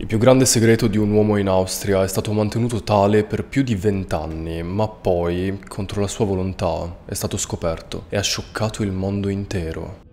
Il più grande segreto di un uomo in Austria è stato mantenuto tale per più di vent'anni, ma poi, contro la sua volontà, è stato scoperto e ha scioccato il mondo intero.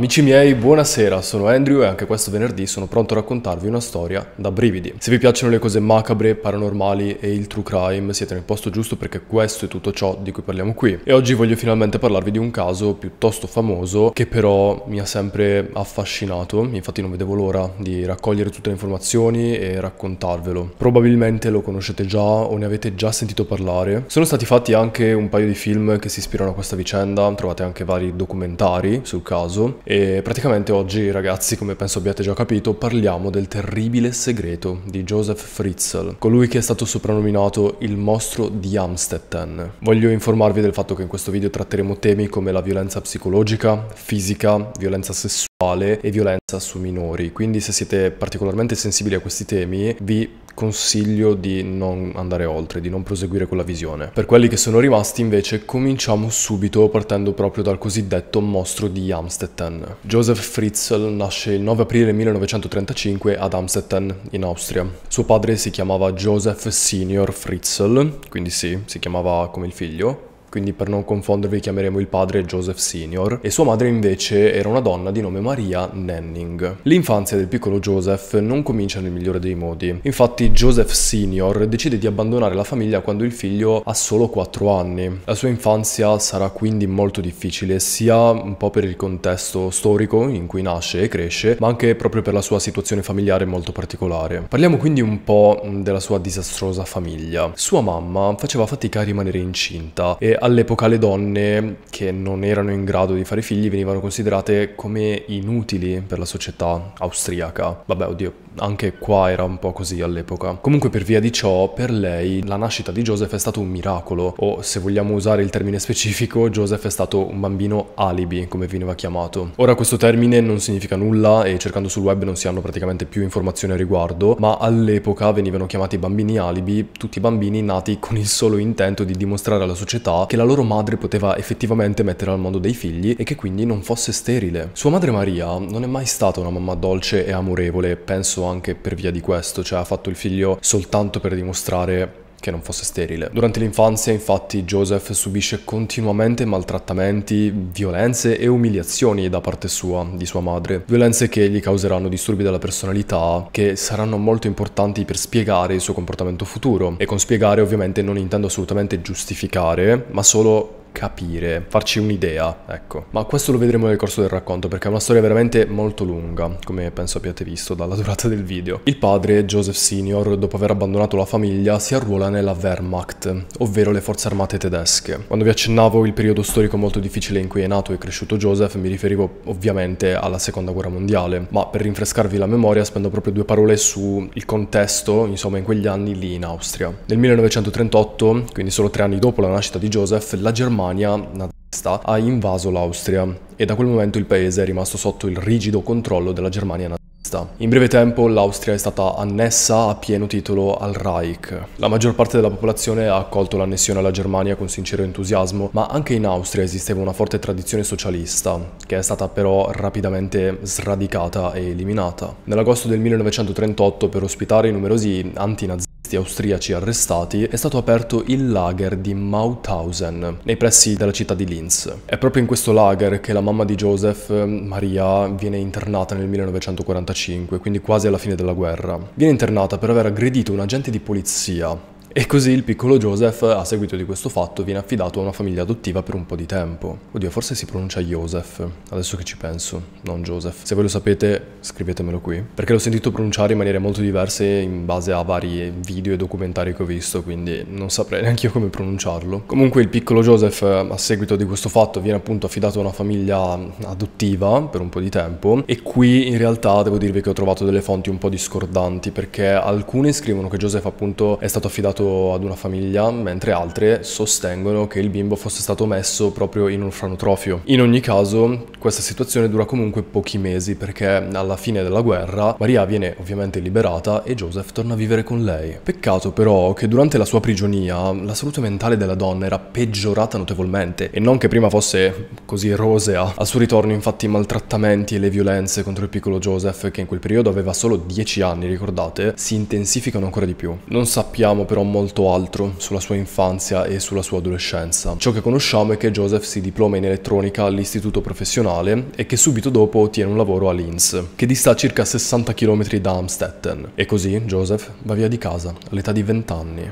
Amici miei, buonasera, sono Andrew e anche questo venerdì sono pronto a raccontarvi una storia da brividi. Se vi piacciono le cose macabre, paranormali e il true crime, siete nel posto giusto perché questo è tutto ciò di cui parliamo qui. E oggi voglio finalmente parlarvi di un caso piuttosto famoso che però mi ha sempre affascinato, infatti non vedevo l'ora di raccogliere tutte le informazioni e raccontarvelo. Probabilmente lo conoscete già o ne avete già sentito parlare. Sono stati fatti anche un paio di film che si ispirano a questa vicenda, trovate anche vari documentari sul caso e praticamente oggi, ragazzi, come penso abbiate già capito, parliamo del terribile segreto di Joseph Fritzl, colui che è stato soprannominato il mostro di Amstetten. Voglio informarvi del fatto che in questo video tratteremo temi come la violenza psicologica, fisica, violenza sessuale, e violenza su minori. Quindi se siete particolarmente sensibili a questi temi, vi consiglio di non andare oltre, di non proseguire con la visione. Per quelli che sono rimasti invece cominciamo subito partendo proprio dal cosiddetto mostro di Amstetten. Joseph Fritzl nasce il 9 aprile 1935 ad Amstetten in Austria. Suo padre si chiamava Joseph Senior Fritzl, quindi sì, si chiamava come il figlio, quindi per non confondervi chiameremo il padre Joseph Senior, e sua madre invece era una donna di nome Maria Nanning. L'infanzia del piccolo Joseph non comincia nel migliore dei modi, infatti Joseph Senior decide di abbandonare la famiglia quando il figlio ha solo 4 anni. La sua infanzia sarà quindi molto difficile, sia un po' per il contesto storico in cui nasce e cresce, ma anche proprio per la sua situazione familiare molto particolare. Parliamo quindi un po' della sua disastrosa famiglia. Sua mamma faceva fatica a rimanere incinta e all'epoca le donne che non erano in grado di fare figli venivano considerate come inutili per la società austriaca. Vabbè, oddio, anche qua era un po' così all'epoca. Comunque per via di ciò, per lei la nascita di Joseph è stato un miracolo, o se vogliamo usare il termine specifico, Joseph è stato un bambino alibi, come veniva chiamato. Ora questo termine non significa nulla e cercando sul web non si hanno praticamente più informazioni al riguardo, ma all'epoca venivano chiamati bambini alibi tutti bambini nati con il solo intento di dimostrare alla società che la loro madre poteva effettivamente mettere al mondo dei figli e che quindi non fosse sterile. Sua madre Maria non è mai stata una mamma dolce e amorevole, penso divorzo anche per via di questo, cioè ha fatto il figlio soltanto per dimostrare che non fosse sterile. Durante l'infanzia, infatti, Joseph subisce continuamente maltrattamenti, violenze e umiliazioni da parte sua, di sua madre. Violenze che gli causeranno disturbi della personalità che saranno molto importanti per spiegare il suo comportamento futuro. E con spiegare ovviamente non intendo assolutamente giustificare, ma solo capire, farci un'idea, ecco. Ma questo lo vedremo nel corso del racconto perché è una storia veramente molto lunga, come penso abbiate visto dalla durata del video. Il padre, Joseph Senior, dopo aver abbandonato la famiglia, si arruola nella Wehrmacht, ovvero le forze armate tedesche. Quando vi accennavo il periodo storico molto difficile in cui è nato e cresciuto Joseph, mi riferivo ovviamente alla seconda guerra mondiale, ma per rinfrescarvi la memoria spendo proprio due parole su il contesto, insomma, in quegli anni lì in Austria. Nel 1938, quindi solo tre anni dopo la nascita di Joseph, la Germania Germania, nazista, ha invaso l'Austria e da quel momento il paese è rimasto sotto il rigido controllo della Germania nazista. In breve tempo l'Austria è stata annessa a pieno titolo al Reich. La maggior parte della popolazione ha accolto l'annessione alla Germania con sincero entusiasmo, ma anche in Austria esisteva una forte tradizione socialista, che è stata però rapidamente sradicata e eliminata. Nell'agosto del 1938, per ospitare i numerosi antinazisti, nazisti austriaci arrestati è stato aperto il lager di Mauthausen, nei pressi della città di Linz. È proprio in questo lager che la mamma di Joseph, Maria, viene internata nel 1945, quindi quasi alla fine della guerra. Viene internata per aver aggredito un agente di polizia e così il piccolo Joseph, a seguito di questo fatto, viene affidato a una famiglia adottiva per un po' di tempo. Oddio, forse si pronuncia Joseph, adesso che ci penso, non Joseph. Se voi lo sapete, scrivetemelo qui, perché l'ho sentito pronunciare in maniere molto diverse in base a vari video e documentari che ho visto, quindi non saprei neanche io come pronunciarlo. Comunque il piccolo Joseph, a seguito di questo fatto, viene appunto affidato a una famiglia adottiva per un po' di tempo, e qui in realtà devo dirvi che ho trovato delle fonti un po' discordanti, perché alcune scrivono che Joseph appunto è stato affidato aperto ad una famiglia, mentre altre sostengono che il bimbo fosse stato messo proprio in un franotrofio. In ogni caso, questa situazione dura comunque pochi mesi perché alla fine della guerra Maria viene ovviamente liberata e Joseph torna a vivere con lei. Peccato però che durante la sua prigionia la salute mentale della donna era peggiorata notevolmente e non che prima fosse così rosea. Al suo ritorno infatti i maltrattamenti e le violenze contro il piccolo Joseph, che in quel periodo aveva solo 10 anni, ricordate, si intensificano ancora di più. Non sappiamo però molto altro sulla sua infanzia e sulla sua adolescenza. Ciò che conosciamo è che Joseph si diploma in elettronica all'istituto professionale e che subito dopo ottiene un lavoro a Linz, che dista circa 60 km da Amstetten. E così Joseph va via di casa all'età di 20 anni.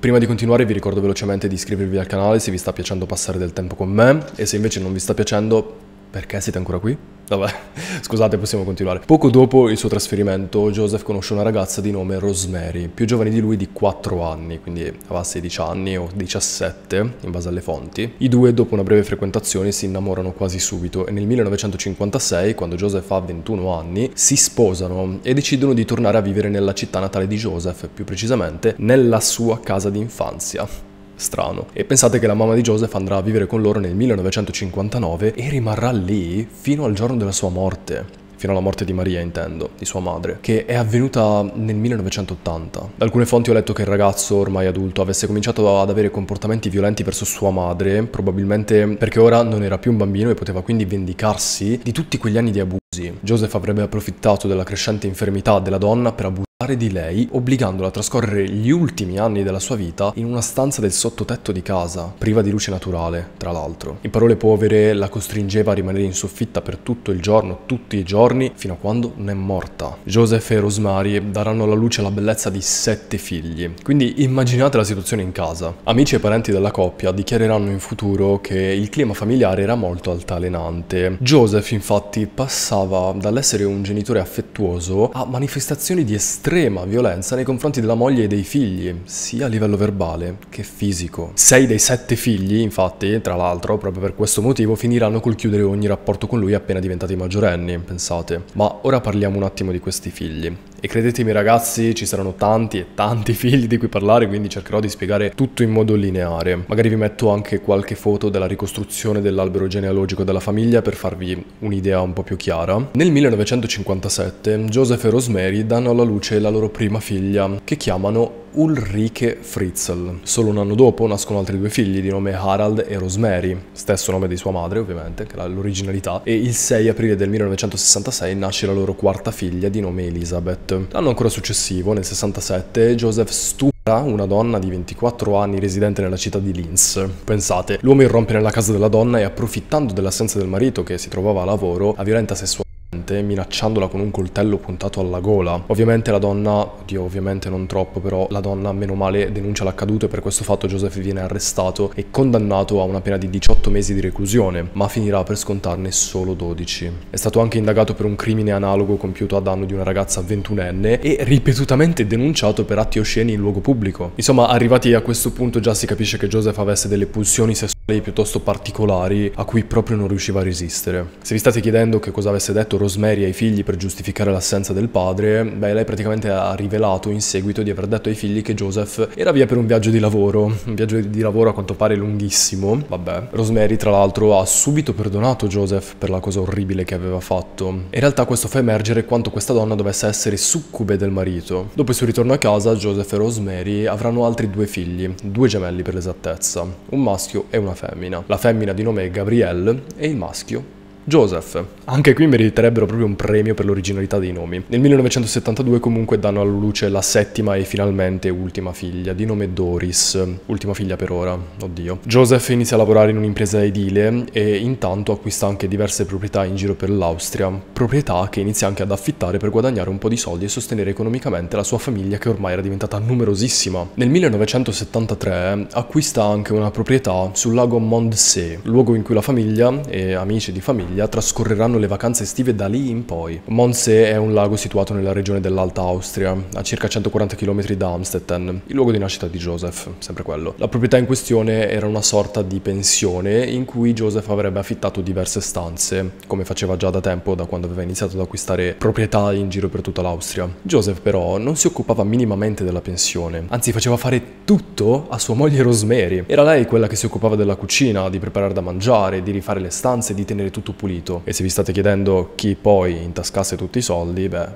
Prima di continuare vi ricordo velocemente di iscrivervi al canale se vi sta piacendo passare del tempo con me e se invece non vi sta piacendo perché siete ancora qui? Vabbè, scusate, possiamo continuare. Poco dopo il suo trasferimento, Joseph conosce una ragazza di nome Rosemary, più giovane di lui di 4 anni, quindi aveva 16 anni o 17, in base alle fonti. I due, dopo una breve frequentazione, si innamorano quasi subito e nel 1956, quando Joseph ha 21 anni, si sposano e decidono di tornare a vivere nella città natale di Joseph, più precisamente nella sua casa d'infanzia strano. E pensate che la mamma di Joseph andrà a vivere con loro nel 1959 e rimarrà lì fino al giorno della sua morte fino alla morte di Maria intendo, di sua madre, che è avvenuta nel 1980. Da alcune fonti ho letto che il ragazzo, ormai adulto, avesse cominciato ad avere comportamenti violenti verso sua madre, probabilmente perché ora non era più un bambino e poteva quindi vendicarsi di tutti quegli anni di abusi. Joseph avrebbe approfittato della crescente infermità della donna per abusare di lei, obbligandola a trascorrere gli ultimi anni della sua vita in una stanza del sottotetto di casa, priva di luce naturale, tra l'altro. In parole povere, la costringeva a rimanere in soffitta per tutto il giorno, tutti i giorni, fino a quando non è morta. Joseph e Rosemary daranno alla luce la bellezza di sette figli, quindi immaginate la situazione in casa. Amici e parenti della coppia dichiareranno in futuro che il clima familiare era molto altalenante. Joseph, infatti, passava dall'essere un genitore affettuoso a manifestazioni di estrema estrema violenza nei confronti della moglie e dei figli, sia a livello verbale che fisico. Sei dei sette figli, infatti, tra l'altro, proprio per questo motivo, finiranno col chiudere ogni rapporto con lui appena diventati maggiorenni, pensate. Ma ora parliamo un attimo di questi figli. E credetemi ragazzi, ci saranno tanti e tanti figli di cui parlare, quindi cercherò di spiegare tutto in modo lineare. Magari vi metto anche qualche foto della ricostruzione dell'albero genealogico della famiglia per farvi un'idea un po' più chiara. Nel 1957 Joseph e Rosemary danno alla luce la loro prima figlia, che chiamano Ulrike Fritzl. Solo un anno dopo nascono altri due figli di nome Harald e Rosemary, stesso nome di sua madre ovviamente, che era l'originalità, e il 6 aprile del 1966 nasce la loro quarta figlia di nome Elizabeth. L'anno ancora successivo, nel 67, Joseph Stu una donna di 24 anni residente nella città di Linz. Pensate, l'uomo irrompe nella casa della donna e approfittando dell'assenza del marito che si trovava a lavoro, la violenta sessualmente vivente minacciandola con un coltello puntato alla gola. Ovviamente la donna, oddio ovviamente non troppo però, la donna meno male denuncia l'accaduto e per questo fatto Joseph viene arrestato e condannato a una pena di 18 mesi di reclusione, ma finirà per scontarne solo 12. È stato anche indagato per un crimine analogo compiuto a danno di una ragazza 21enne e ripetutamente denunciato per atti osceni in luogo pubblico. Insomma, arrivati a questo punto già si capisce che Joseph avesse delle pulsioni sessuali piuttosto particolari a cui proprio non riusciva a resistere. Se vi state chiedendo che cosa avesse detto Rose Rosemary ai figli per giustificare l'assenza del padre, beh, lei praticamente ha rivelato in seguito di aver detto ai figli che Joseph era via per un viaggio di lavoro, un viaggio di lavoro a quanto pare lunghissimo, vabbè. Rosemary tra l'altro ha subito perdonato Joseph per la cosa orribile che aveva fatto. In realtà questo fa emergere quanto questa donna dovesse essere succube del marito. Dopo il suo ritorno a casa, Joseph e Rosemary avranno altri due figli, due gemelli per l'esattezza, un maschio e una femmina. La femmina di nome è Gabrielle e il maschio Joseph. Anche qui meriterebbero proprio un premio per l'originalità dei nomi. Nel 1972 comunque danno alla luce la settima e finalmente ultima figlia, di nome Doris, ultima figlia per ora, oddio. Joseph inizia a lavorare in un'impresa edile e intanto acquista anche diverse proprietà in giro per l'Austria, proprietà che inizia anche ad affittare per guadagnare un po' di soldi e sostenere economicamente la sua famiglia che ormai era diventata numerosissima. Nel 1973 acquista anche una proprietà sul lago Mondsee, luogo in cui la famiglia e amici di famiglia Italia trascorreranno le vacanze estive da lì in poi. Monse è un lago situato nella regione dell'Alta Austria, a circa 140 km da Amstetten, il luogo di nascita di Joseph, sempre quello. La proprietà in questione era una sorta di pensione in cui Joseph avrebbe affittato diverse stanze, come faceva già da tempo da quando aveva iniziato ad acquistare proprietà in giro per tutta l'Austria. Joseph però non si occupava minimamente della pensione, anzi faceva fare tutto a sua moglie Rosemary. Era lei quella che si occupava della cucina, di preparare da mangiare, di rifare le stanze, di tenere tutto pulito pulito e se vi state chiedendo chi poi intascasse tutti i soldi, beh,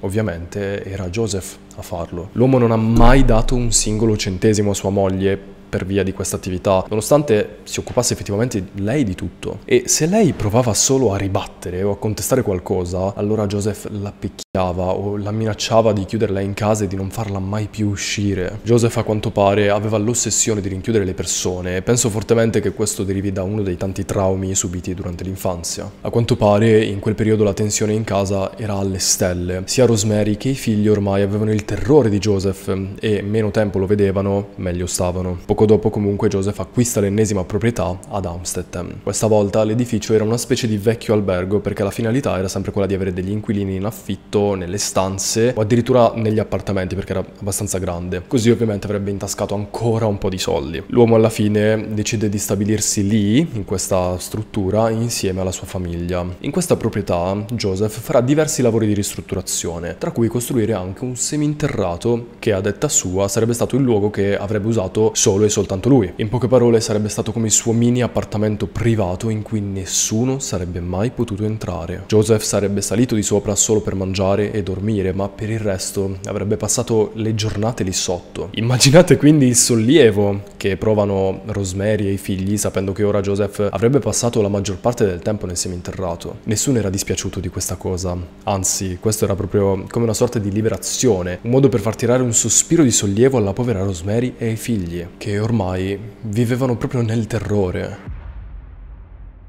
ovviamente era Joseph a farlo. L'uomo non ha mai dato un singolo centesimo a sua moglie per via di questa attività, nonostante si occupasse effettivamente lei di tutto. E se lei provava solo a ribattere o a contestare qualcosa, allora Joseph la picchiava o la minacciava di chiuderla in casa e di non farla mai più uscire. Joseph a quanto pare aveva l'ossessione di rinchiudere le persone e penso fortemente che questo derivi da uno dei tanti traumi subiti durante l'infanzia. A quanto pare in quel periodo la tensione in casa era alle stelle. Sia Rosemary che i figli ormai avevano il terrore di Joseph e meno tempo lo vedevano, meglio stavano. Poco Poco dopo comunque Joseph acquista l'ennesima proprietà ad Amstetten. Questa volta l'edificio era una specie di vecchio albergo perché la finalità era sempre quella di avere degli inquilini in affitto nelle stanze o addirittura negli appartamenti perché era abbastanza grande. Così ovviamente avrebbe intascato ancora un po' di soldi. L'uomo alla fine decide di stabilirsi lì, in questa struttura, insieme alla sua famiglia. In questa proprietà Joseph farà diversi lavori di ristrutturazione, tra cui costruire anche un seminterrato che a detta sua sarebbe stato il luogo che avrebbe usato solo dove soltanto lui. In poche parole sarebbe stato come il suo mini appartamento privato in cui nessuno sarebbe mai potuto entrare. Joseph sarebbe salito di sopra solo per mangiare e dormire, ma per il resto avrebbe passato le giornate lì sotto. Immaginate quindi il sollievo che provano Rosemary e i figli sapendo che ora Joseph avrebbe passato la maggior parte del tempo nel seminterrato. Nessuno era dispiaciuto di questa cosa, anzi questo era proprio come una sorta di liberazione, un modo per far tirare un sospiro di sollievo alla povera Rosemary e ai figli, che ormai vivevano proprio nel terrore.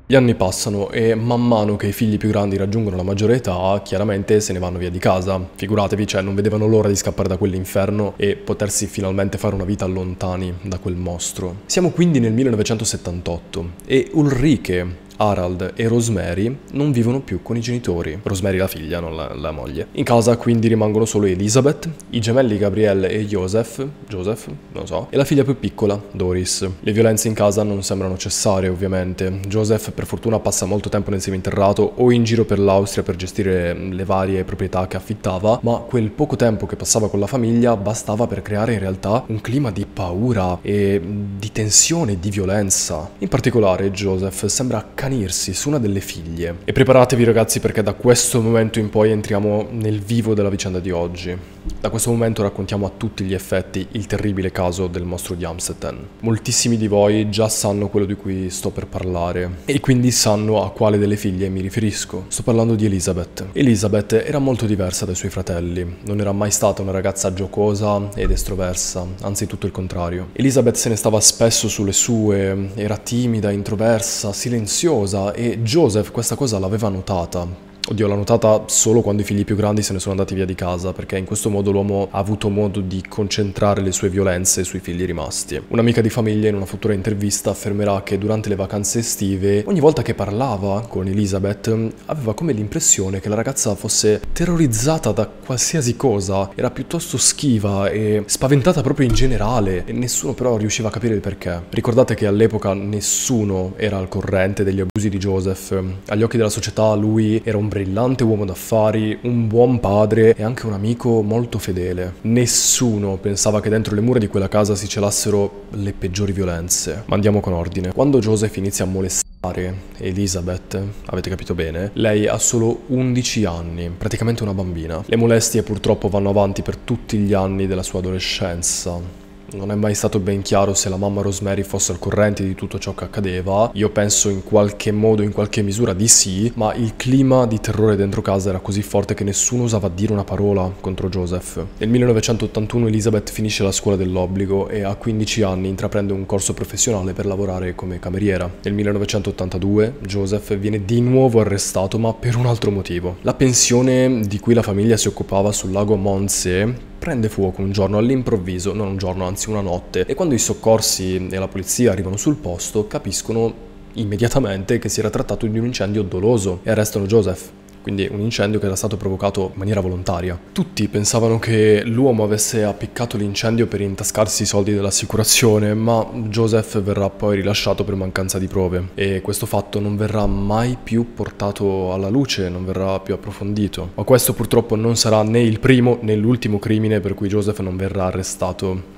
Gli anni passano e man mano che i figli più grandi raggiungono la maggiore età, chiaramente se ne vanno via di casa. Figuratevi, cioè non vedevano l'ora di scappare da quell'inferno e potersi finalmente fare una vita lontani da quel mostro. Siamo quindi nel 1978 e Ulrike, Harald e Rosemary non vivono più con i genitori. Rosemary la figlia, non la, la moglie. In casa quindi rimangono solo Elizabeth, i gemelli Gabrielle e Joseph, Joseph, non so, e la figlia più piccola, Doris. Le violenze in casa non sembrano cessare, ovviamente. Joseph per fortuna passa molto tempo nel seminterrato o in giro per l'Austria per gestire le varie proprietà che affittava, ma quel poco tempo che passava con la famiglia bastava per creare in realtà un clima di paura e di tensione e di violenza. In particolare Joseph sembra capire accanirsi su una delle figlie. E preparatevi ragazzi perché da questo momento in poi entriamo nel vivo della vicenda di oggi. Da questo momento raccontiamo a tutti gli effetti il terribile caso del mostro di Amstetten. Moltissimi di voi già sanno quello di cui sto per parlare e quindi sanno a quale delle figlie mi riferisco. Sto parlando di Elizabeth. Elizabeth era molto diversa dai suoi fratelli, non era mai stata una ragazza giocosa ed estroversa, anzi tutto il contrario. Elizabeth se ne stava spesso sulle sue, era timida, introversa, silenziosa silenziosa e Joseph questa cosa l'aveva notata Oddio, l'ha notata solo quando i figli più grandi se ne sono andati via di casa, perché in questo modo l'uomo ha avuto modo di concentrare le sue violenze sui figli rimasti. Un'amica di famiglia in una futura intervista affermerà che durante le vacanze estive, ogni volta che parlava con Elizabeth, aveva come l'impressione che la ragazza fosse terrorizzata da qualsiasi cosa, era piuttosto schiva e spaventata proprio in generale, e nessuno però riusciva a capire il perché. Ricordate che all'epoca nessuno era al corrente degli abusi di Joseph, agli occhi della società lui era un brillante uomo d'affari, un buon padre e anche un amico molto fedele. Nessuno pensava che dentro le mura di quella casa si celassero le peggiori violenze. Ma andiamo con ordine. Quando Joseph inizia a molestare Elizabeth, avete capito bene, lei ha solo 11 anni, praticamente una bambina. Le molestie purtroppo vanno avanti per tutti gli anni della sua adolescenza non è mai stato ben chiaro se la mamma Rosemary fosse al corrente di tutto ciò che accadeva. Io penso in qualche modo, in qualche misura di sì, ma il clima di terrore dentro casa era così forte che nessuno osava dire una parola contro Joseph. Nel 1981 Elizabeth finisce la scuola dell'obbligo e a 15 anni intraprende un corso professionale per lavorare come cameriera. Nel 1982 Joseph viene di nuovo arrestato ma per un altro motivo. La pensione di cui la famiglia si occupava sul lago Monse prende fuoco un giorno all'improvviso, non un giorno, anzi una notte, e quando i soccorsi e la polizia arrivano sul posto capiscono immediatamente che si era trattato di un incendio doloso e arrestano Joseph quindi un incendio che era stato provocato in maniera volontaria. Tutti pensavano che l'uomo avesse appiccato l'incendio per intascarsi i soldi dell'assicurazione, ma Joseph verrà poi rilasciato per mancanza di prove e questo fatto non verrà mai più portato alla luce, non verrà più approfondito. Ma questo purtroppo non sarà né il primo né l'ultimo crimine per cui Joseph non verrà arrestato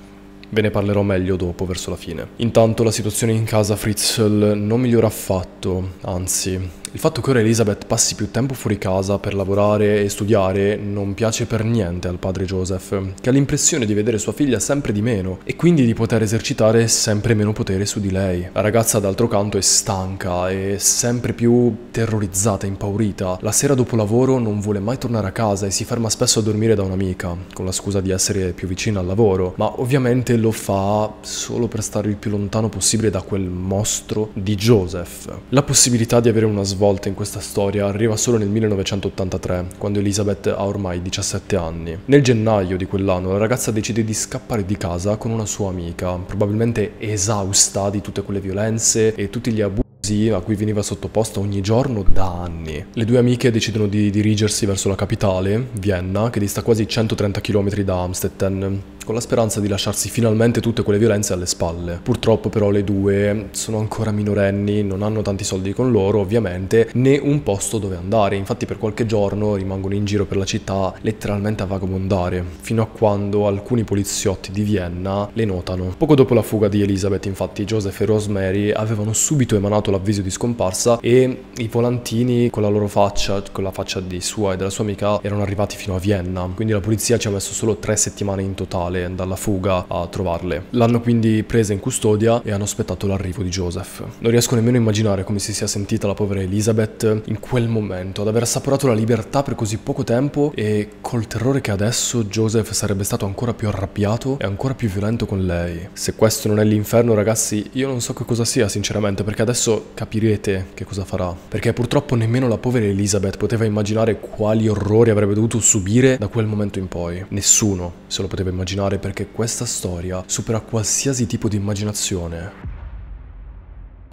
Ve ne parlerò meglio dopo, verso la fine. Intanto la situazione in casa Fritzl non migliora affatto, anzi, il fatto che ora Elizabeth passi più tempo fuori casa per lavorare e studiare non piace per niente al padre Joseph, che ha l'impressione di vedere sua figlia sempre di meno e quindi di poter esercitare sempre meno potere su di lei. La ragazza d'altro canto è stanca e sempre più terrorizzata, impaurita. La sera dopo lavoro non vuole mai tornare a casa e si ferma spesso a dormire da un'amica, con la scusa di essere più vicina al lavoro, ma ovviamente lo fa solo per stare il più lontano possibile da quel mostro di Joseph. La possibilità di avere una svolta svolta in questa storia arriva solo nel 1983, quando Elizabeth ha ormai 17 anni. Nel gennaio di quell'anno la ragazza decide di scappare di casa con una sua amica, probabilmente esausta di tutte quelle violenze e tutti gli abusi a cui veniva sottoposta ogni giorno da anni. Le due amiche decidono di dirigersi verso la capitale, Vienna, che dista quasi 130 km da Amstetten, con la speranza di lasciarsi finalmente tutte quelle violenze alle spalle. Purtroppo però le due sono ancora minorenni, non hanno tanti soldi con loro ovviamente, né un posto dove andare, infatti per qualche giorno rimangono in giro per la città letteralmente a vagabondare, fino a quando alcuni poliziotti di Vienna le notano. Poco dopo la fuga di Elizabeth infatti Joseph e Rosemary avevano subito emanato l'avviso di scomparsa e i volantini con la loro faccia, con la faccia di sua e della sua amica, erano arrivati fino a Vienna, quindi la polizia ci ha messo solo tre settimane in totale animale dalla fuga a trovarle. L'hanno quindi presa in custodia e hanno aspettato l'arrivo di Joseph. Non riesco nemmeno a immaginare come si sia sentita la povera Elizabeth in quel momento, ad aver assaporato la libertà per così poco tempo e col terrore che adesso Joseph sarebbe stato ancora più arrabbiato e ancora più violento con lei. Se questo non è l'inferno ragazzi, io non so che cosa sia sinceramente perché adesso capirete che cosa farà. Perché purtroppo nemmeno la povera Elizabeth poteva immaginare quali orrori avrebbe dovuto subire da quel momento in poi. Nessuno se lo poteva immaginare perché questa storia supera qualsiasi tipo di immaginazione.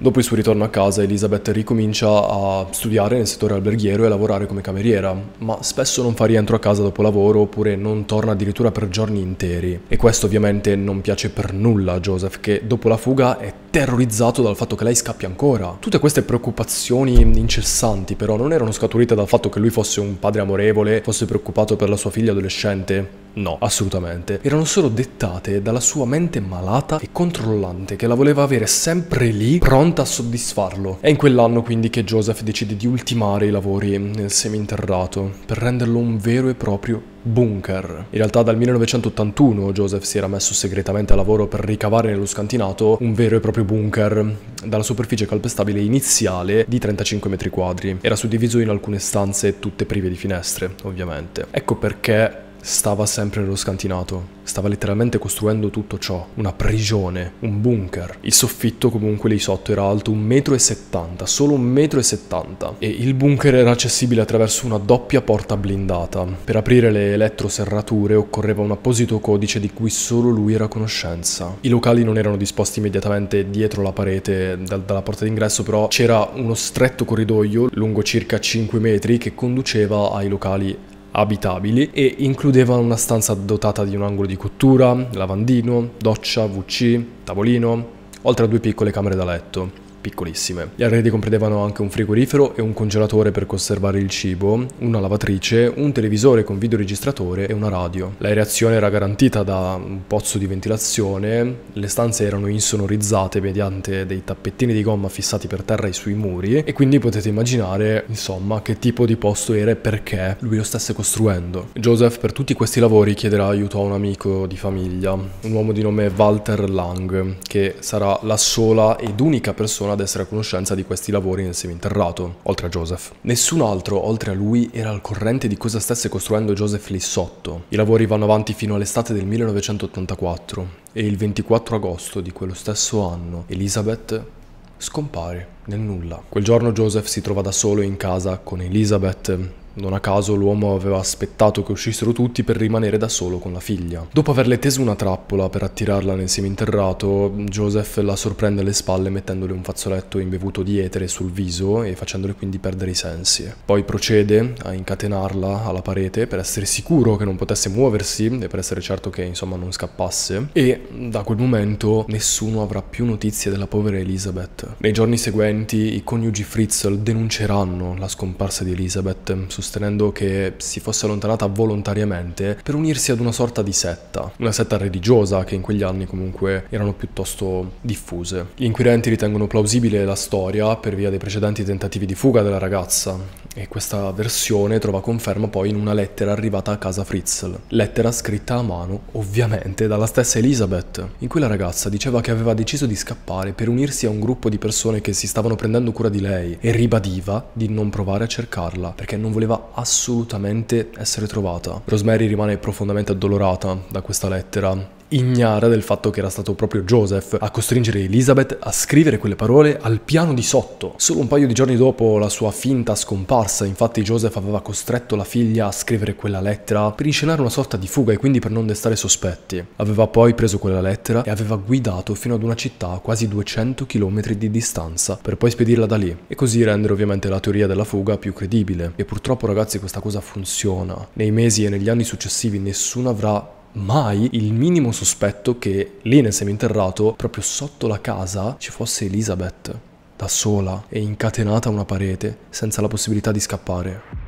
Dopo il suo ritorno a casa, Elizabeth ricomincia a studiare nel settore alberghiero e a lavorare come cameriera, ma spesso non fa rientro a casa dopo lavoro oppure non torna addirittura per giorni interi. E questo ovviamente non piace per nulla a Joseph, che dopo la fuga è terrorizzato dal fatto che lei scappi ancora. Tutte queste preoccupazioni incessanti però non erano scaturite dal fatto che lui fosse un padre amorevole, fosse preoccupato per la sua figlia adolescente. No, assolutamente. Erano solo dettate dalla sua mente malata e controllante che la voleva avere sempre lì, pronta pronta a soddisfarlo. È in quell'anno quindi che Joseph decide di ultimare i lavori nel seminterrato per renderlo un vero e proprio bunker. In realtà dal 1981 Joseph si era messo segretamente a lavoro per ricavare nello scantinato un vero e proprio bunker dalla superficie calpestabile iniziale di 35 metri quadri. Era suddiviso in alcune stanze tutte prive di finestre, ovviamente. Ecco perché stava sempre nello scantinato. Stava letteralmente costruendo tutto ciò, una prigione, un bunker. Il soffitto comunque lì sotto era alto 1,70 m, solo 1,70 m. E il bunker era accessibile attraverso una doppia porta blindata. Per aprire le elettroserrature occorreva un apposito codice di cui solo lui era a conoscenza. I locali non erano disposti immediatamente dietro la parete da dalla porta d'ingresso, però c'era uno stretto corridoio lungo circa 5 metri che conduceva ai locali abitabili e includevano una stanza dotata di un angolo di cottura, lavandino, doccia, WC, tavolino, oltre a due piccole camere da letto piccolissime. Gli arredi comprendevano anche un frigorifero e un congelatore per conservare il cibo, una lavatrice, un televisore con videoregistratore e una radio. L'aereazione era garantita da un pozzo di ventilazione, le stanze erano insonorizzate mediante dei tappettini di gomma fissati per terra e sui muri e quindi potete immaginare, insomma, che tipo di posto era e perché lui lo stesse costruendo. Joseph per tutti questi lavori chiederà aiuto a un amico di famiglia, un uomo di nome Walter Lang, che sarà la sola ed unica persona ad essere a conoscenza di questi lavori nel seminterrato, oltre a Joseph. Nessun altro, oltre a lui, era al corrente di cosa stesse costruendo Joseph lì sotto. I lavori vanno avanti fino all'estate del 1984 e il 24 agosto di quello stesso anno Elizabeth scompare nel nulla. Quel giorno Joseph si trova da solo in casa con Elizabeth non a caso l'uomo aveva aspettato che uscissero tutti per rimanere da solo con la figlia. Dopo averle teso una trappola per attirarla nel seminterrato, Joseph la sorprende alle spalle mettendole un fazzoletto imbevuto di etere sul viso e facendole quindi perdere i sensi. Poi procede a incatenarla alla parete per essere sicuro che non potesse muoversi e per essere certo che insomma non scappasse e da quel momento nessuno avrà più notizie della povera Elizabeth. Nei giorni seguenti i coniugi Fritzl denunceranno la scomparsa di Elizabeth su sostenendo che si fosse allontanata volontariamente per unirsi ad una sorta di setta, una setta religiosa che in quegli anni comunque erano piuttosto diffuse. Gli inquirenti ritengono plausibile la storia per via dei precedenti tentativi di fuga della ragazza e questa versione trova conferma poi in una lettera arrivata a casa Fritzl, lettera scritta a mano ovviamente dalla stessa Elizabeth, in cui la ragazza diceva che aveva deciso di scappare per unirsi a un gruppo di persone che si stavano prendendo cura di lei e ribadiva di non provare a cercarla perché non voleva doveva assolutamente essere trovata. Rosemary rimane profondamente addolorata da questa lettera ignara del fatto che era stato proprio Joseph a costringere Elizabeth a scrivere quelle parole al piano di sotto. Solo un paio di giorni dopo la sua finta scomparsa, infatti Joseph aveva costretto la figlia a scrivere quella lettera per inscenare una sorta di fuga e quindi per non destare sospetti. Aveva poi preso quella lettera e aveva guidato fino ad una città a quasi 200 km di distanza per poi spedirla da lì e così rendere ovviamente la teoria della fuga più credibile. E purtroppo ragazzi questa cosa funziona. Nei mesi e negli anni successivi nessuno avrà mai il minimo sospetto che lì nel seminterrato, proprio sotto la casa, ci fosse Elizabeth, da sola e incatenata a una parete, senza la possibilità di scappare.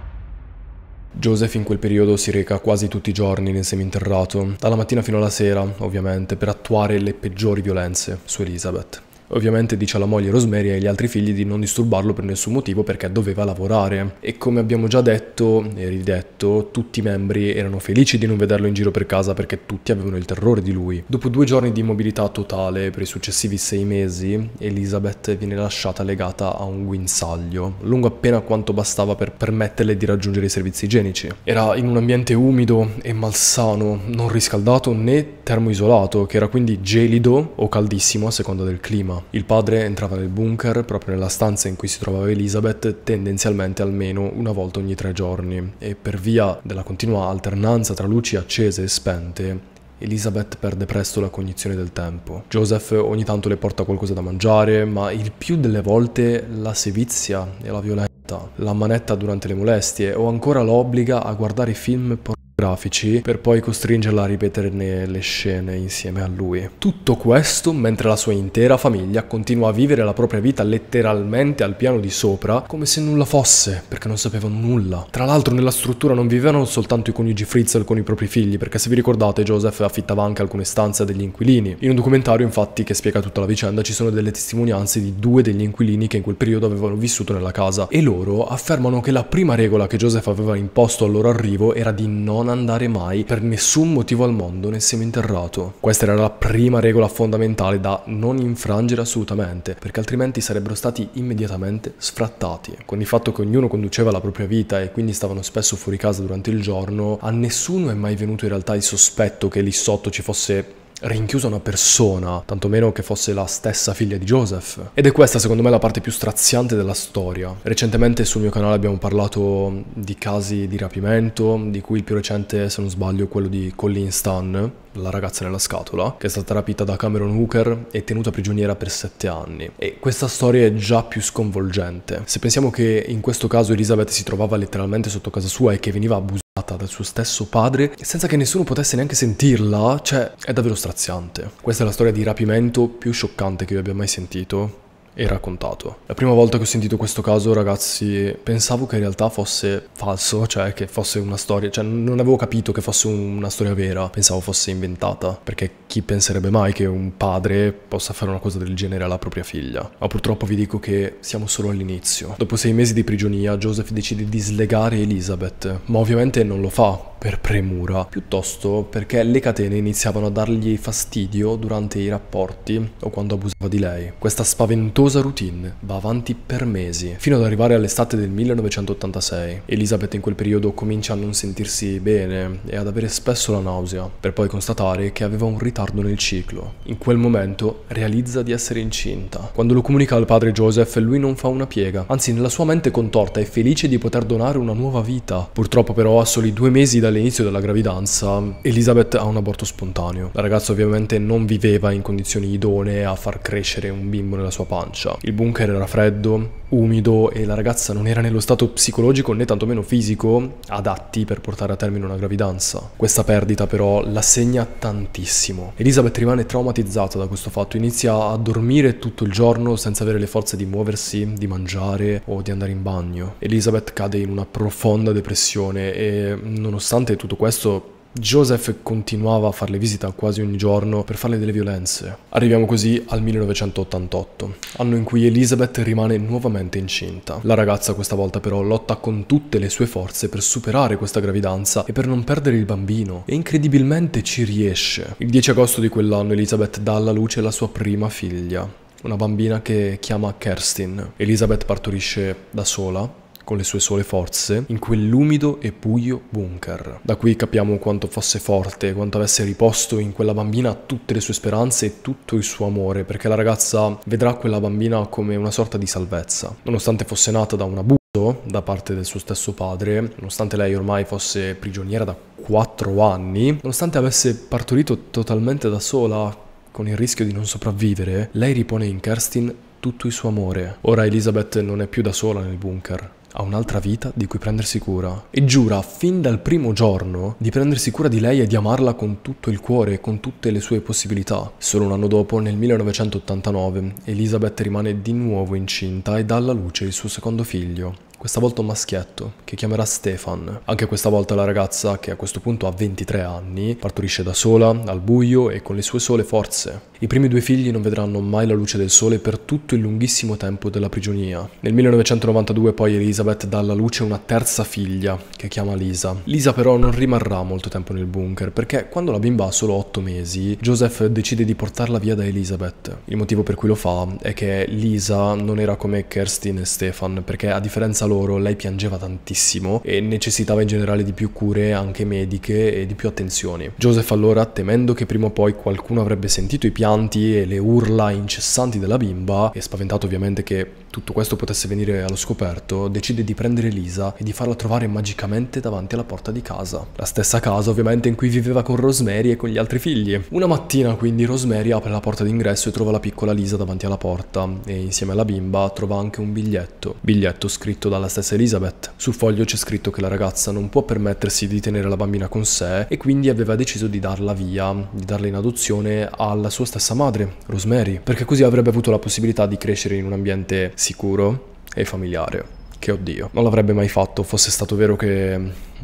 Joseph in quel periodo si reca quasi tutti i giorni nel seminterrato, dalla mattina fino alla sera, ovviamente, per attuare le peggiori violenze su Elizabeth. Ovviamente dice alla moglie Rosemary e agli altri figli di non disturbarlo per nessun motivo perché doveva lavorare. E come abbiamo già detto e ridetto, tutti i membri erano felici di non vederlo in giro per casa perché tutti avevano il terrore di lui. Dopo due giorni di immobilità totale per i successivi sei mesi, Elizabeth viene lasciata legata a un guinzaglio, lungo appena quanto bastava per permetterle di raggiungere i servizi igienici. Era in un ambiente umido e malsano, non riscaldato né termoisolato, che era quindi gelido o caldissimo a seconda del clima. Il padre entrava nel bunker, proprio nella stanza in cui si trovava Elizabeth, tendenzialmente almeno una volta ogni tre giorni, e per via della continua alternanza tra luci accese e spente, Elizabeth perde presto la cognizione del tempo. Joseph ogni tanto le porta qualcosa da mangiare, ma il più delle volte la sevizia e la violenta, la manetta durante le molestie o ancora la obbliga a guardare film pornografici grafici per poi costringerla a ripetere le scene insieme a lui. Tutto questo mentre la sua intera famiglia continua a vivere la propria vita letteralmente al piano di sopra come se nulla fosse perché non sapevano nulla. Tra l'altro nella struttura non vivevano soltanto i coniugi Fritzl con i propri figli perché se vi ricordate Joseph affittava anche alcune stanze degli inquilini. In un documentario infatti che spiega tutta la vicenda ci sono delle testimonianze di due degli inquilini che in quel periodo avevano vissuto nella casa e loro affermano che la prima regola che Joseph aveva imposto al loro arrivo era di non non andare mai per nessun motivo al mondo nel seminterrato. Questa era la prima regola fondamentale da non infrangere assolutamente, perché altrimenti sarebbero stati immediatamente sfrattati. Con il fatto che ognuno conduceva la propria vita e quindi stavano spesso fuori casa durante il giorno, a nessuno è mai venuto in realtà il sospetto che lì sotto ci fosse rinchiusa una persona, tantomeno che fosse la stessa figlia di Joseph. Ed è questa secondo me la parte più straziante della storia. Recentemente sul mio canale abbiamo parlato di casi di rapimento, di cui il più recente se non sbaglio è quello di Colleen Stan, la ragazza nella scatola, che è stata rapita da Cameron Hooker e tenuta prigioniera per sette anni. E questa storia è già più sconvolgente. Se pensiamo che in questo caso Elizabeth si trovava letteralmente sotto casa sua e che veniva abusata, dal suo stesso padre senza che nessuno potesse neanche sentirla, cioè è davvero straziante. Questa è la storia di rapimento più scioccante che io abbia mai sentito e raccontato. La prima volta che ho sentito questo caso, ragazzi, pensavo che in realtà fosse falso, cioè che fosse una storia, cioè non avevo capito che fosse una storia vera, pensavo fosse inventata, perché chi penserebbe mai che un padre possa fare una cosa del genere alla propria figlia? Ma purtroppo vi dico che siamo solo all'inizio. Dopo sei mesi di prigionia, Joseph decide di slegare Elizabeth, ma ovviamente non lo fa per premura, piuttosto perché le catene iniziavano a dargli fastidio durante i rapporti o quando abusava di lei. Questa spaventosa noiosa routine va avanti per mesi, fino ad arrivare all'estate del 1986. Elizabeth in quel periodo comincia a non sentirsi bene e ad avere spesso la nausea, per poi constatare che aveva un ritardo nel ciclo. In quel momento realizza di essere incinta. Quando lo comunica al padre Joseph, lui non fa una piega, anzi nella sua mente contorta è felice di poter donare una nuova vita. Purtroppo però a soli due mesi dall'inizio della gravidanza, Elizabeth ha un aborto spontaneo. La ragazza ovviamente non viveva in condizioni idonee a far crescere un bimbo nella sua pancia faccia. Il bunker era freddo, umido e la ragazza non era nello stato psicologico né tantomeno fisico adatti per portare a termine una gravidanza. Questa perdita però la segna tantissimo. Elizabeth rimane traumatizzata da questo fatto, inizia a dormire tutto il giorno senza avere le forze di muoversi, di mangiare o di andare in bagno. Elizabeth cade in una profonda depressione e nonostante tutto questo Joseph continuava a farle visita quasi ogni giorno per farle delle violenze. Arriviamo così al 1988, anno in cui Elizabeth rimane nuovamente incinta. La ragazza questa volta però lotta con tutte le sue forze per superare questa gravidanza e per non perdere il bambino e incredibilmente ci riesce. Il 10 agosto di quell'anno Elizabeth dà alla luce la sua prima figlia, una bambina che chiama Kerstin. Elizabeth partorisce da sola con le sue sole forze in quell'umido e buio bunker. Da qui capiamo quanto fosse forte, quanto avesse riposto in quella bambina tutte le sue speranze e tutto il suo amore, perché la ragazza vedrà quella bambina come una sorta di salvezza. Nonostante fosse nata da un abuso, da parte del suo stesso padre, nonostante lei ormai fosse prigioniera da 4 anni, nonostante avesse partorito totalmente da sola con il rischio di non sopravvivere, lei ripone in Kerstin tutto il suo amore. Ora Elizabeth non è più da sola nel bunker, ha un'altra vita di cui prendersi cura e giura fin dal primo giorno di prendersi cura di lei e di amarla con tutto il cuore e con tutte le sue possibilità. Solo un anno dopo, nel 1989, Elizabeth rimane di nuovo incinta e dà alla luce il suo secondo figlio, questa volta un maschietto che chiamerà Stefan. Anche questa volta la ragazza, che a questo punto ha 23 anni, partorisce da sola, al buio e con le sue sole forze. I primi due figli non vedranno mai la luce del sole per tutto il lunghissimo tempo della prigionia. Nel 1992 poi Elizabeth dà alla luce una terza figlia, che chiama Lisa. Lisa però non rimarrà molto tempo nel bunker, perché quando la bimba ha solo 8 mesi, Joseph decide di portarla via da Elizabeth. Il motivo per cui lo fa è che Lisa non era come Kirstin e Stefan, perché a differenza loro lei piangeva tantissimo e necessitava in generale di più cure, anche mediche, e di più attenzioni. Joseph allora, temendo che prima o poi qualcuno avrebbe sentito i piani, pianti e le urla incessanti della bimba e spaventato ovviamente che tutto questo potesse venire allo scoperto, decide di prendere Lisa e di farla trovare magicamente davanti alla porta di casa. La stessa casa ovviamente in cui viveva con Rosemary e con gli altri figli. Una mattina quindi Rosemary apre la porta d'ingresso e trova la piccola Lisa davanti alla porta e insieme alla bimba trova anche un biglietto, biglietto scritto dalla stessa Elizabeth. Sul foglio c'è scritto che la ragazza non può permettersi di tenere la bambina con sé e quindi aveva deciso di darla via, di darla in adozione alla sua stessa madre, Rosemary, perché così avrebbe avuto la possibilità di crescere in un ambiente sicuro e familiare. Che oddio, non l'avrebbe mai fatto fosse stato vero che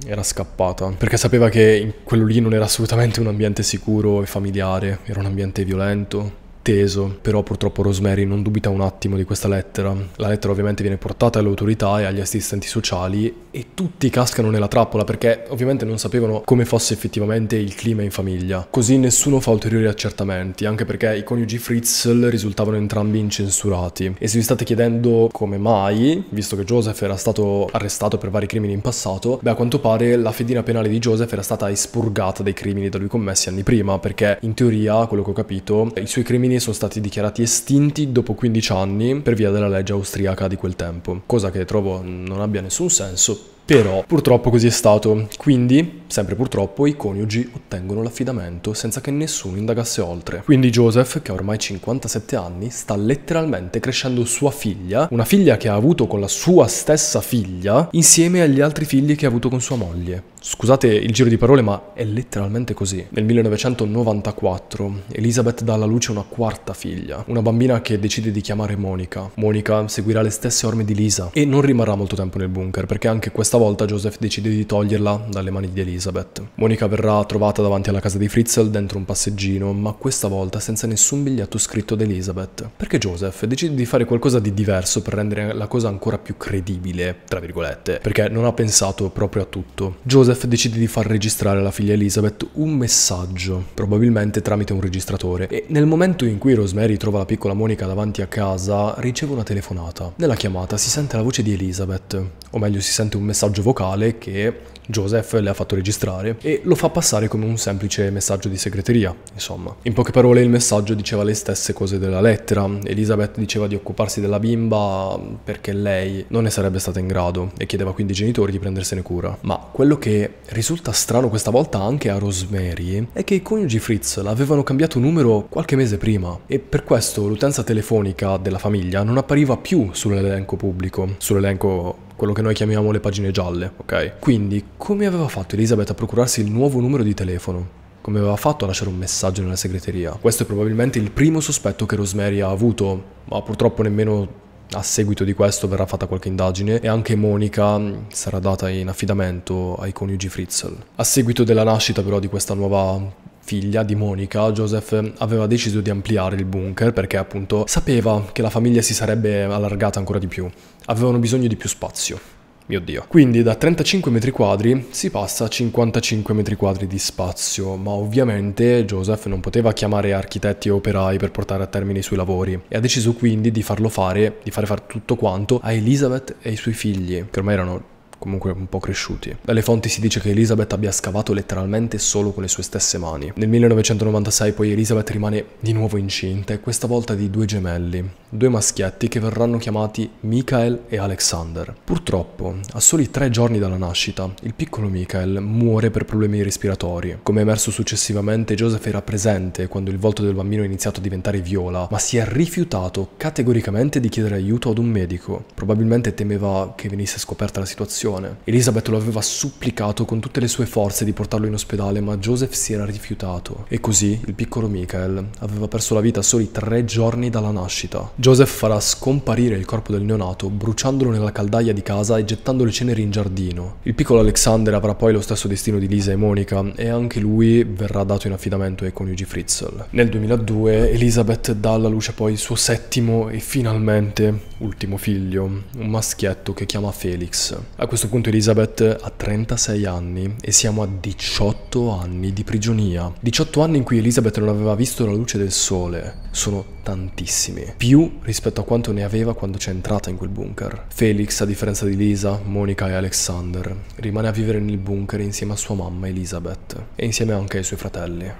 era scappata, perché sapeva che quello lì non era assolutamente un ambiente sicuro e familiare, era un ambiente violento, teso, però purtroppo Rosemary non dubita un attimo di questa lettera. La lettera ovviamente viene portata alle autorità e agli assistenti sociali e tutti cascano nella trappola perché ovviamente non sapevano come fosse effettivamente il clima in famiglia. Così nessuno fa ulteriori accertamenti, anche perché i coniugi Fritzl risultavano entrambi incensurati. E se vi state chiedendo come mai, visto che Joseph era stato arrestato per vari crimini in passato, beh a quanto pare la fedina penale di Joseph era stata espurgata dai crimini da lui commessi anni prima, perché in teoria, quello che ho capito, i suoi crimini bambini sono stati dichiarati estinti dopo 15 anni per via della legge austriaca di quel tempo, cosa che trovo non abbia nessun senso, però purtroppo così è stato, quindi, sempre purtroppo, i coniugi ottengono l'affidamento senza che nessuno indagasse oltre. Quindi Joseph, che ha ormai 57 anni, sta letteralmente crescendo sua figlia, una figlia che ha avuto con la sua stessa figlia, insieme agli altri figli che ha avuto con sua moglie. Scusate il giro di parole, ma è letteralmente così. Nel 1994 Elizabeth dà alla luce una quarta figlia, una bambina che decide di chiamare Monica. Monica seguirà le stesse orme di Lisa e non rimarrà molto tempo nel bunker perché anche questa volta Joseph decide di toglierla dalle mani di Elizabeth. Monica verrà trovata davanti alla casa di Fritzl dentro un passeggino, ma questa volta senza nessun biglietto scritto da Elizabeth. Perché Joseph decide di fare qualcosa di diverso per rendere la cosa ancora più credibile, tra virgolette, perché non ha pensato proprio a tutto. Joseph Joseph decide di far registrare alla figlia Elizabeth un messaggio, probabilmente tramite un registratore, e nel momento in cui Rosemary trova la piccola Monica davanti a casa, riceve una telefonata. Nella chiamata si sente la voce di Elizabeth, o meglio si sente un messaggio vocale che Joseph le ha fatto registrare e lo fa passare come un semplice messaggio di segreteria, insomma. In poche parole il messaggio diceva le stesse cose della lettera, Elizabeth diceva di occuparsi della bimba perché lei non ne sarebbe stata in grado e chiedeva quindi ai genitori di prendersene cura. Ma quello che risulta strano questa volta anche a Rosemary è che i coniugi Fritz l'avevano cambiato numero qualche mese prima e per questo l'utenza telefonica della famiglia non appariva più sull'elenco pubblico, sull'elenco quello che noi chiamiamo le pagine gialle, ok? Quindi, come aveva fatto Elisabeth a procurarsi il nuovo numero di telefono? Come aveva fatto a lasciare un messaggio nella segreteria? Questo è probabilmente il primo sospetto che Rosemary ha avuto, ma purtroppo nemmeno a seguito di questo verrà fatta qualche indagine e anche Monica mm, sarà data in affidamento ai coniugi Fritzl. A seguito della nascita però di questa nuova figlia di Monica, Joseph aveva deciso di ampliare il bunker perché appunto sapeva che la famiglia si sarebbe allargata ancora di più. Avevano bisogno di più spazio. Mio Dio. Quindi da 35 metri quadri si passa a 55 metri quadri di spazio, ma ovviamente Joseph non poteva chiamare architetti e operai per portare a termine i suoi lavori e ha deciso quindi di farlo fare, di fare fare tutto quanto a Elizabeth e ai suoi figli, che ormai erano comunque un po' cresciuti. Dalle fonti si dice che Elizabeth abbia scavato letteralmente solo con le sue stesse mani. Nel 1996 poi Elizabeth rimane di nuovo incinta e questa volta di due gemelli, due maschietti che verranno chiamati Michael e Alexander. Purtroppo, a soli tre giorni dalla nascita, il piccolo Michael muore per problemi respiratori. Come è emerso successivamente, Joseph era presente quando il volto del bambino è iniziato a diventare viola, ma si è rifiutato categoricamente di chiedere aiuto ad un medico. Probabilmente temeva che venisse scoperta la situazione situazione. Elizabeth lo aveva supplicato con tutte le sue forze di portarlo in ospedale, ma Joseph si era rifiutato. E così il piccolo Michael aveva perso la vita soli tre giorni dalla nascita. Joseph farà scomparire il corpo del neonato, bruciandolo nella caldaia di casa e gettando le ceneri in giardino. Il piccolo Alexander avrà poi lo stesso destino di Lisa e Monica, e anche lui verrà dato in affidamento ai coniugi Fritzl. Nel 2002 Elizabeth dà alla luce poi il suo settimo e finalmente ultimo figlio, un maschietto che chiama Felix. A questo questo punto Elizabeth ha 36 anni e siamo a 18 anni di prigionia. 18 anni in cui Elizabeth non aveva visto la luce del sole. Sono tantissimi, più rispetto a quanto ne aveva quando c'è entrata in quel bunker. Felix, a differenza di Lisa, Monica e Alexander, rimane a vivere nel bunker insieme a sua mamma Elizabeth e insieme anche ai suoi fratelli.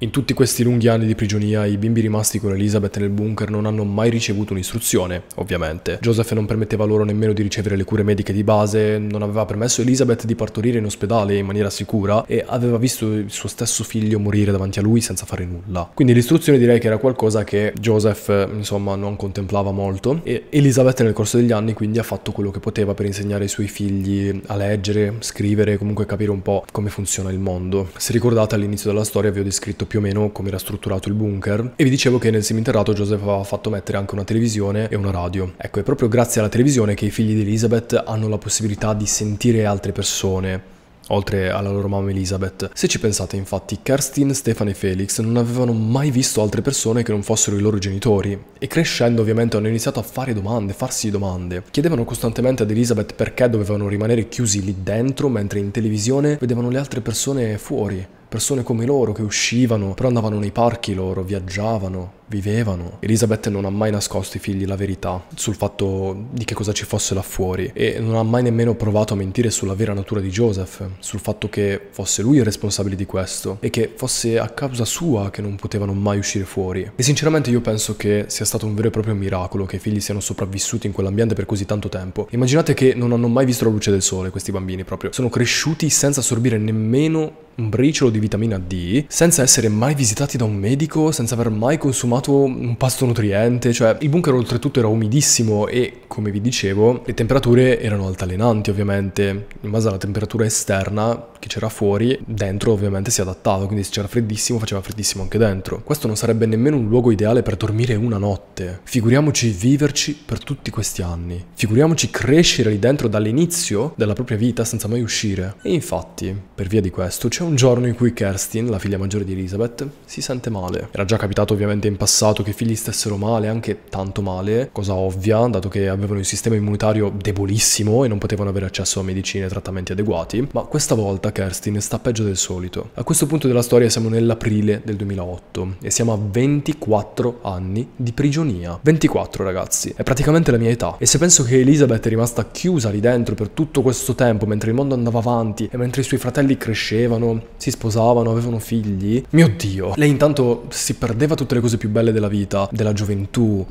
In tutti questi lunghi anni di prigionia, i bimbi rimasti con Elizabeth nel bunker non hanno mai ricevuto un'istruzione, ovviamente. Joseph non permetteva loro nemmeno di ricevere le cure mediche di base, non aveva permesso a Elizabeth di partorire in ospedale in maniera sicura e aveva visto il suo stesso figlio morire davanti a lui senza fare nulla. Quindi l'istruzione direi che era qualcosa che Joseph, insomma, non contemplava molto e Elizabeth nel corso degli anni quindi ha fatto quello che poteva per insegnare ai suoi figli a leggere, scrivere, comunque capire un po' come funziona il mondo. Se ricordate all'inizio della storia vi ho descritto più o meno come era strutturato il bunker e vi dicevo che nel seminterrato Joseph aveva fatto mettere anche una televisione e una radio. Ecco, è proprio grazie alla televisione che i figli di Elizabeth hanno la possibilità di sentire altre persone oltre alla loro mamma Elizabeth. Se ci pensate infatti, Kerstin, Stefan e Felix non avevano mai visto altre persone che non fossero i loro genitori e crescendo ovviamente hanno iniziato a fare domande, farsi domande. Chiedevano costantemente ad Elizabeth perché dovevano rimanere chiusi lì dentro mentre in televisione vedevano le altre persone fuori persone come loro che uscivano, però andavano nei parchi loro, viaggiavano, vivevano. Elizabeth non ha mai nascosto ai figli la verità sul fatto di che cosa ci fosse là fuori e non ha mai nemmeno provato a mentire sulla vera natura di Joseph, sul fatto che fosse lui il responsabile di questo e che fosse a causa sua che non potevano mai uscire fuori. E sinceramente io penso che sia stato un vero e proprio miracolo che i figli siano sopravvissuti in quell'ambiente per così tanto tempo. Immaginate che non hanno mai visto la luce del sole questi bambini proprio, sono cresciuti senza assorbire nemmeno un briciolo di di vitamina D senza essere mai visitati da un medico, senza aver mai consumato un pasto nutriente, cioè il bunker oltretutto era umidissimo e come vi dicevo le temperature erano altalenanti ovviamente, in base alla temperatura esterna che c'era fuori, dentro ovviamente si adattava, quindi se c'era freddissimo faceva freddissimo anche dentro. Questo non sarebbe nemmeno un luogo ideale per dormire una notte, figuriamoci viverci per tutti questi anni, figuriamoci crescere lì dentro dall'inizio della propria vita senza mai uscire. E infatti, per via di questo, c'è un giorno in cui cui Kerstin, la figlia maggiore di Elizabeth, si sente male. Era già capitato ovviamente in passato che i figli stessero male, anche tanto male, cosa ovvia, dato che avevano il sistema immunitario debolissimo e non potevano avere accesso a medicine e trattamenti adeguati, ma questa volta Kerstin sta peggio del solito. A questo punto della storia siamo nell'aprile del 2008 e siamo a 24 anni di prigionia. 24 ragazzi, è praticamente la mia età. E se penso che Elizabeth è rimasta chiusa lì dentro per tutto questo tempo, mentre il mondo andava avanti e mentre i suoi fratelli crescevano, si sposavano, sposavano, avevano figli. Mio Dio, lei intanto si perdeva tutte le cose più belle della vita, della gioventù.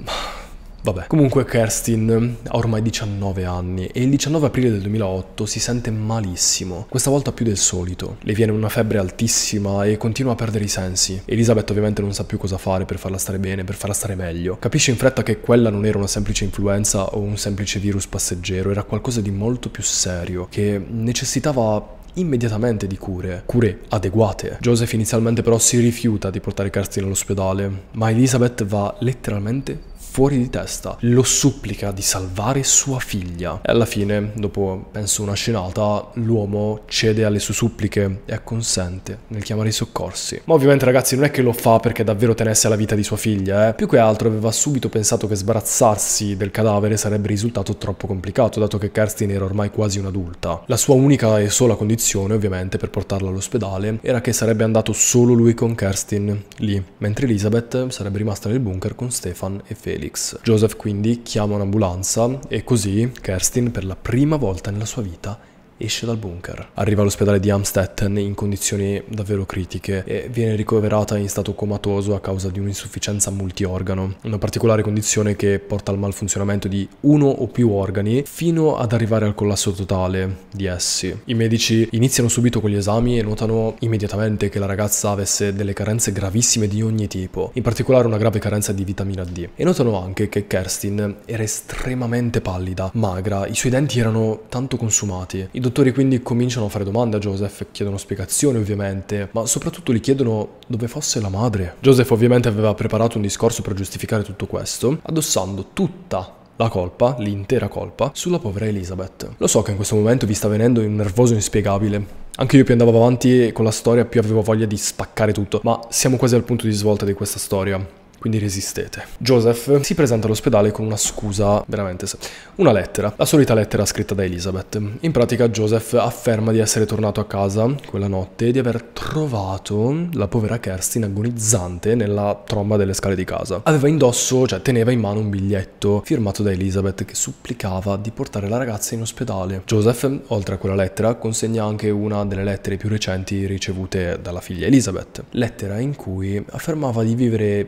Vabbè. Comunque Kerstin ha ormai 19 anni e il 19 aprile del 2008 si sente malissimo, questa volta più del solito. Le viene una febbre altissima e continua a perdere i sensi. Elisabeth ovviamente non sa più cosa fare per farla stare bene, per farla stare meglio. Capisce in fretta che quella non era una semplice influenza o un semplice virus passeggero, era qualcosa di molto più serio, che necessitava immediatamente di cure, cure adeguate. Joseph inizialmente però si rifiuta di portare Kerstin all'ospedale, ma Elizabeth va letteralmente fuori di testa, lo supplica di salvare sua figlia. E alla fine, dopo penso una scenata, l'uomo cede alle sue suppliche e acconsente nel chiamare i soccorsi. Ma ovviamente ragazzi non è che lo fa perché davvero tenesse alla vita di sua figlia, eh. più che altro aveva subito pensato che sbarazzarsi del cadavere sarebbe risultato troppo complicato, dato che Kerstin era ormai quasi un'adulta. La sua unica e sola condizione, ovviamente, per portarla all'ospedale era che sarebbe andato solo lui con Kerstin lì, mentre Elizabeth sarebbe rimasta nel bunker con Stefan e Felix. Felix. Joseph quindi chiama un'ambulanza e così Kerstin, per la prima volta nella sua vita, esce dal bunker. Arriva all'ospedale di Amstetten in condizioni davvero critiche e viene ricoverata in stato comatoso a causa di un'insufficienza multiorgano, una particolare condizione che porta al malfunzionamento di uno o più organi fino ad arrivare al collasso totale di essi. I medici iniziano subito con gli esami e notano immediatamente che la ragazza avesse delle carenze gravissime di ogni tipo, in particolare una grave carenza di vitamina D. E notano anche che Kerstin era estremamente pallida, magra, i suoi denti erano tanto consumati. I dottori quindi cominciano a fare domande a Joseph, chiedono spiegazioni ovviamente, ma soprattutto gli chiedono dove fosse la madre. Joseph ovviamente aveva preparato un discorso per giustificare tutto questo, addossando tutta la colpa, l'intera colpa, sulla povera Elizabeth. Lo so che in questo momento vi sta venendo un nervoso inspiegabile. Anche io più andavo avanti con la storia più avevo voglia di spaccare tutto, ma siamo quasi al punto di svolta di questa storia quindi resistete. Joseph si presenta all'ospedale con una scusa, veramente, una lettera, la solita lettera scritta da Elizabeth. In pratica Joseph afferma di essere tornato a casa quella notte e di aver trovato la povera Kerstin agonizzante nella tromba delle scale di casa. Aveva indosso, cioè teneva in mano un biglietto firmato da Elizabeth che supplicava di portare la ragazza in ospedale. Joseph, oltre a quella lettera, consegna anche una delle lettere più recenti ricevute dalla figlia Elizabeth, lettera in cui affermava di vivere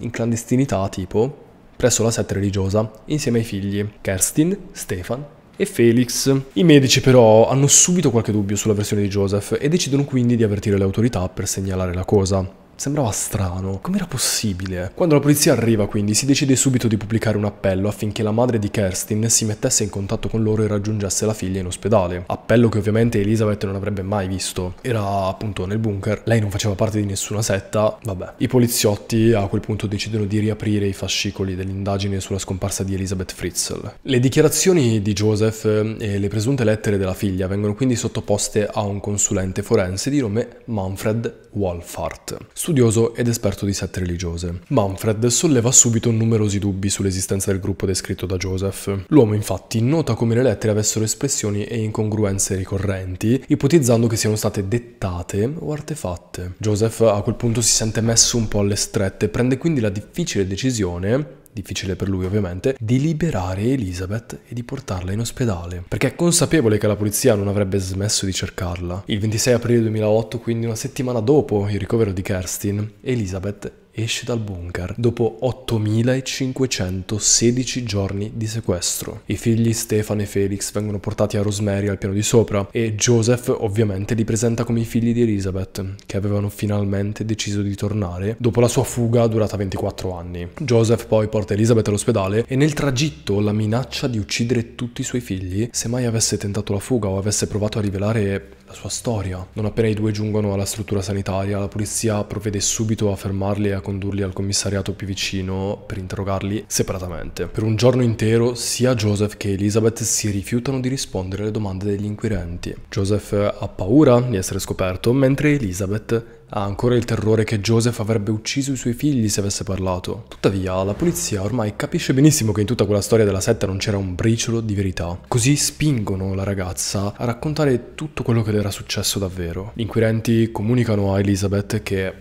in clandestinità tipo, presso la sette religiosa, insieme ai figli Kerstin, Stefan e Felix. I medici però hanno subito qualche dubbio sulla versione di Joseph e decidono quindi di avvertire le autorità per segnalare la cosa. Sembrava strano, com'era possibile? Quando la polizia arriva quindi si decide subito di pubblicare un appello affinché la madre di Kerstin si mettesse in contatto con loro e raggiungesse la figlia in ospedale. Appello che ovviamente Elizabeth non avrebbe mai visto. Era appunto nel bunker, lei non faceva parte di nessuna setta, vabbè. I poliziotti a quel punto decidono di riaprire i fascicoli dell'indagine sulla scomparsa di Elizabeth Fritzl. Le dichiarazioni di Joseph eh, e le presunte lettere della figlia vengono quindi sottoposte a un consulente forense di nome Manfred Wolfhart studioso ed esperto di sette religiose. Manfred solleva subito numerosi dubbi sull'esistenza del gruppo descritto da Joseph. L'uomo infatti nota come le lettere avessero espressioni e incongruenze ricorrenti, ipotizzando che siano state dettate o artefatte. Joseph a quel punto si sente messo un po' alle strette, prende quindi la difficile decisione difficile per lui ovviamente, di liberare Elizabeth e di portarla in ospedale, perché è consapevole che la polizia non avrebbe smesso di cercarla. Il 26 aprile 2008, quindi una settimana dopo il ricovero di Kerstin, Elizabeth esce dal bunker dopo 8516 giorni di sequestro. I figli Stefano e Felix vengono portati a Rosemary al piano di sopra e Joseph ovviamente li presenta come i figli di Elizabeth che avevano finalmente deciso di tornare dopo la sua fuga durata 24 anni. Joseph poi porta Elizabeth all'ospedale e nel tragitto la minaccia di uccidere tutti i suoi figli se mai avesse tentato la fuga o avesse provato a rivelare la sua storia. Non appena i due giungono alla struttura sanitaria, la polizia provvede subito a fermarli e a condurli al commissariato più vicino per interrogarli separatamente. Per un giorno intero sia Joseph che Elizabeth si rifiutano di rispondere alle domande degli inquirenti. Joseph ha paura di essere scoperto, mentre Elizabeth ha ancora il terrore che Joseph avrebbe ucciso i suoi figli se avesse parlato. Tuttavia, la polizia ormai capisce benissimo che in tutta quella storia della setta non c'era un briciolo di verità. Così spingono la ragazza a raccontare tutto quello che le era successo davvero. Gli inquirenti comunicano a Elizabeth che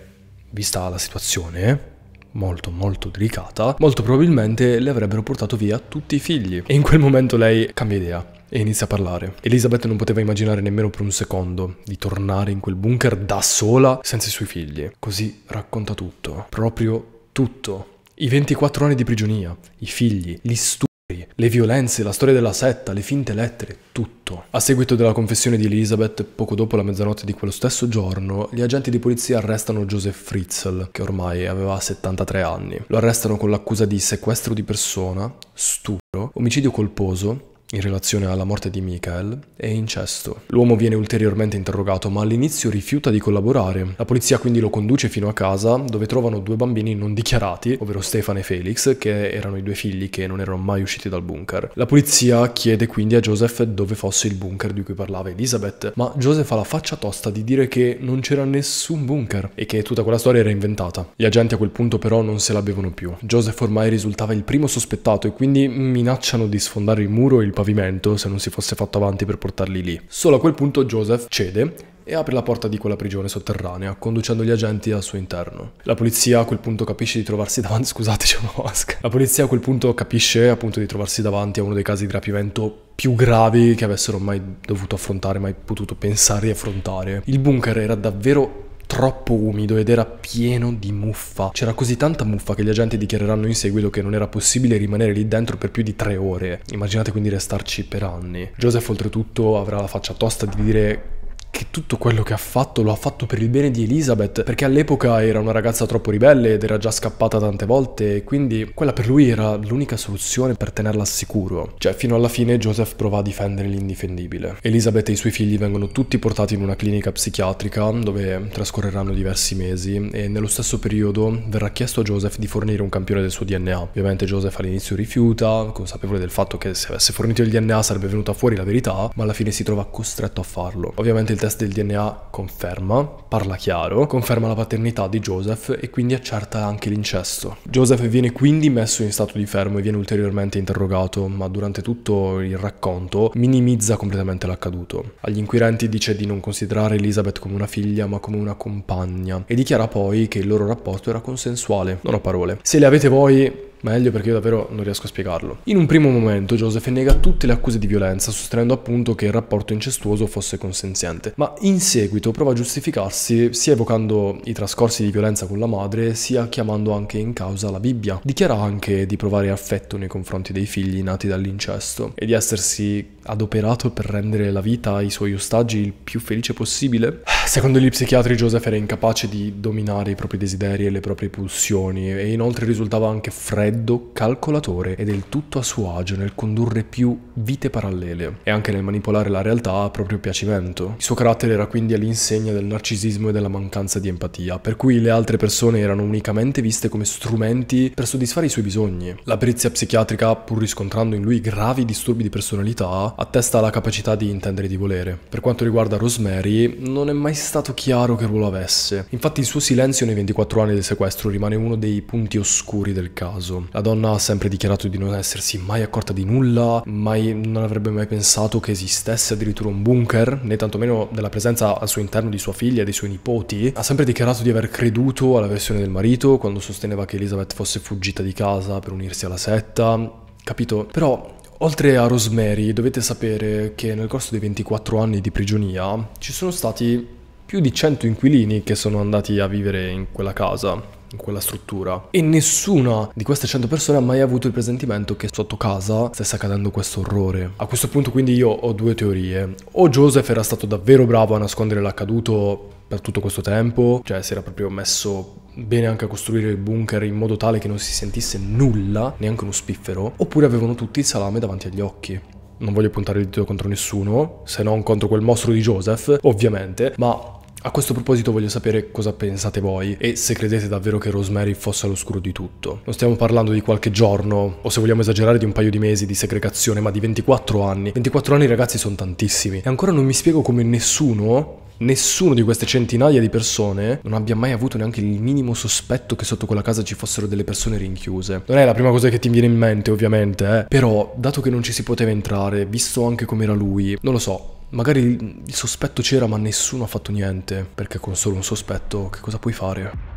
vista la situazione, molto molto delicata, molto probabilmente le avrebbero portato via tutti i figli. E in quel momento lei cambia idea e inizia a parlare. Elisabeth non poteva immaginare nemmeno per un secondo di tornare in quel bunker da sola senza i suoi figli. Così racconta tutto, proprio tutto. I 24 anni di prigionia, i figli, gli studi le violenze, la storia della setta, le finte lettere, tutto. A seguito della confessione di Elizabeth, poco dopo la mezzanotte di quello stesso giorno, gli agenti di polizia arrestano Joseph Fritzl, che ormai aveva 73 anni. Lo arrestano con l'accusa di sequestro di persona, stupro, omicidio colposo in relazione alla morte di Michael, è incesto. L'uomo viene ulteriormente interrogato, ma all'inizio rifiuta di collaborare. La polizia quindi lo conduce fino a casa, dove trovano due bambini non dichiarati, ovvero Stefan e Felix, che erano i due figli che non erano mai usciti dal bunker. La polizia chiede quindi a Joseph dove fosse il bunker di cui parlava Elizabeth, ma Joseph ha la faccia tosta di dire che non c'era nessun bunker e che tutta quella storia era inventata. Gli agenti a quel punto però non se l'avevano più. Joseph ormai risultava il primo sospettato e quindi minacciano di sfondare il muro e il pavimento se non si fosse fatto avanti per portarli lì. Solo a quel punto Joseph cede e apre la porta di quella prigione sotterranea, conducendo gli agenti al suo interno. La polizia a quel punto capisce di trovarsi davanti, scusate c'è una mosca. La polizia a quel punto capisce appunto di trovarsi davanti a uno dei casi di rapimento più gravi che avessero mai dovuto affrontare, mai potuto pensare di affrontare. Il bunker era davvero troppo umido ed era pieno di muffa. C'era così tanta muffa che gli agenti dichiareranno in seguito che non era possibile rimanere lì dentro per più di tre ore. Immaginate quindi restarci per anni. Joseph oltretutto avrà la faccia tosta di dire che tutto quello che ha fatto lo ha fatto per il bene di Elizabeth, perché all'epoca era una ragazza troppo ribelle ed era già scappata tante volte, e quindi quella per lui era l'unica soluzione per tenerla al sicuro. Cioè, fino alla fine Joseph prova a difendere l'indifendibile. Elizabeth e i suoi figli vengono tutti portati in una clinica psichiatrica dove trascorreranno diversi mesi e nello stesso periodo verrà chiesto a Joseph di fornire un campione del suo DNA. Ovviamente Joseph all'inizio rifiuta, consapevole del fatto che se avesse fornito il DNA sarebbe venuta fuori la verità, ma alla fine si trova costretto a farlo. Ovviamente il test del DNA conferma, parla chiaro, conferma la paternità di Joseph e quindi accerta anche l'incesto. Joseph viene quindi messo in stato di fermo e viene ulteriormente interrogato, ma durante tutto il racconto minimizza completamente l'accaduto. Agli inquirenti dice di non considerare Elizabeth come una figlia, ma come una compagna e dichiara poi che il loro rapporto era consensuale, non ho parole. Se le avete voi Meglio perché io davvero non riesco a spiegarlo. In un primo momento Joseph nega tutte le accuse di violenza, sostenendo appunto che il rapporto incestuoso fosse consenziente, ma in seguito prova a giustificarsi sia evocando i trascorsi di violenza con la madre, sia chiamando anche in causa la Bibbia. Dichiara anche di provare affetto nei confronti dei figli nati dall'incesto e di essersi adoperato per rendere la vita ai suoi ostaggi il più felice possibile. Secondo gli psichiatri Joseph era incapace di dominare i propri desideri e le proprie pulsioni e inoltre risultava anche freddo freddo, calcolatore ed è del tutto a suo agio nel condurre più vite parallele e anche nel manipolare la realtà a proprio piacimento. Il suo carattere era quindi all'insegna del narcisismo e della mancanza di empatia, per cui le altre persone erano unicamente viste come strumenti per soddisfare i suoi bisogni. La perizia psichiatrica, pur riscontrando in lui gravi disturbi di personalità, attesta la capacità di intendere di volere. Per quanto riguarda Rosemary, non è mai stato chiaro che ruolo avesse. Infatti il suo silenzio nei 24 anni del sequestro rimane uno dei punti oscuri del caso. La donna ha sempre dichiarato di non essersi mai accorta di nulla, mai, non avrebbe mai pensato che esistesse addirittura un bunker, né tantomeno della presenza al suo interno di sua figlia e dei suoi nipoti. Ha sempre dichiarato di aver creduto alla versione del marito quando sosteneva che Elizabeth fosse fuggita di casa per unirsi alla setta. Capito? Però Oltre a Rosemary, dovete sapere che nel corso dei 24 anni di prigionia ci sono stati più di 100 inquilini che sono andati a vivere in quella casa in quella struttura. E nessuna di queste 100 persone ha mai avuto il presentimento che sotto casa stesse accadendo questo orrore. A questo punto quindi io ho due teorie. O Joseph era stato davvero bravo a nascondere l'accaduto per tutto questo tempo, cioè si era proprio messo bene anche a costruire il bunker in modo tale che non si sentisse nulla, neanche uno spiffero, oppure avevano tutti il salame davanti agli occhi. Non voglio puntare il dito contro nessuno, se non contro quel mostro di Joseph, ovviamente, ma a questo proposito voglio sapere cosa pensate voi e se credete davvero che Rosemary fosse all'oscuro di tutto. Non stiamo parlando di qualche giorno, o se vogliamo esagerare di un paio di mesi di segregazione, ma di 24 anni. 24 anni ragazzi sono tantissimi e ancora non mi spiego come nessuno nessuno di queste centinaia di persone non abbia mai avuto neanche il minimo sospetto che sotto quella casa ci fossero delle persone rinchiuse. Non è la prima cosa che ti viene in mente, ovviamente, eh. Però, dato che non ci si poteva entrare, visto anche com'era lui, non lo so, Magari il sospetto c'era ma nessuno ha fatto niente, perché con solo un sospetto che cosa puoi fare?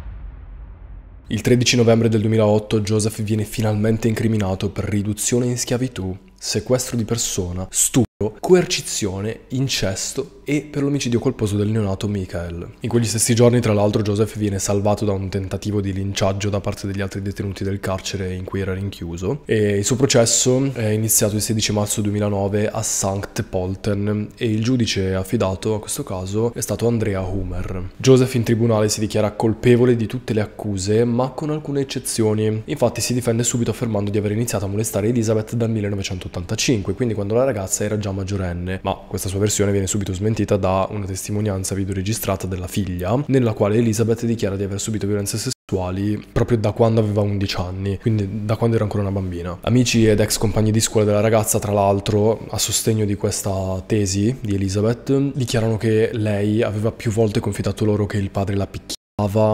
Il 13 novembre del 2008 Joseph viene finalmente incriminato per riduzione in schiavitù, sequestro di persona, stupro, coercizione, incesto e per l'omicidio colposo del neonato Michael. In quegli stessi giorni, tra l'altro, Joseph viene salvato da un tentativo di linciaggio da parte degli altri detenuti del carcere in cui era rinchiuso e il suo processo è iniziato il 16 marzo 2009 a Sankt Polten e il giudice affidato a questo caso è stato Andrea Humer. Joseph in tribunale si dichiara colpevole di tutte le accuse, ma con alcune eccezioni. Infatti si difende subito affermando di aver iniziato a molestare Elizabeth dal 1985, quindi quando la ragazza era già maggiorenne, ma questa sua versione viene subito smentita da una testimonianza videoregistrata della figlia, nella quale Elizabeth dichiara di aver subito violenze sessuali proprio da quando aveva 11 anni, quindi da quando era ancora una bambina. Amici ed ex compagni di scuola della ragazza, tra l'altro, a sostegno di questa tesi di Elizabeth, dichiarano che lei aveva più volte confidato loro che il padre la picchiava